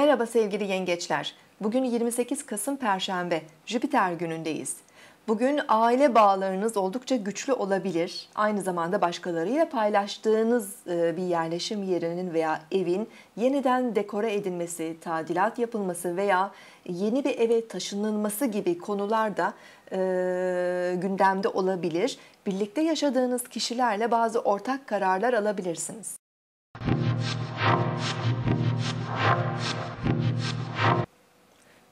Merhaba sevgili yengeçler. Bugün 28 Kasım Perşembe, Jüpiter günündeyiz. Bugün aile bağlarınız oldukça güçlü olabilir. Aynı zamanda başkalarıyla paylaştığınız e, bir yerleşim yerinin veya evin yeniden dekora edilmesi, tadilat yapılması veya yeni bir eve taşınılması gibi konular da e, gündemde olabilir. Birlikte yaşadığınız kişilerle bazı ortak kararlar alabilirsiniz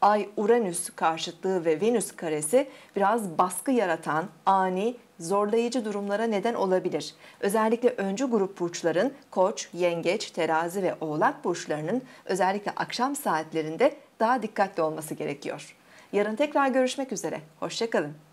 Ay-Uranüs karşıtlığı ve Venüs karesi biraz baskı yaratan, ani, zorlayıcı durumlara neden olabilir. Özellikle öncü grup burçların Koç, Yengeç, Terazi ve Oğlak burçlarının özellikle akşam saatlerinde daha dikkatli olması gerekiyor. Yarın tekrar görüşmek üzere. Hoşçakalın.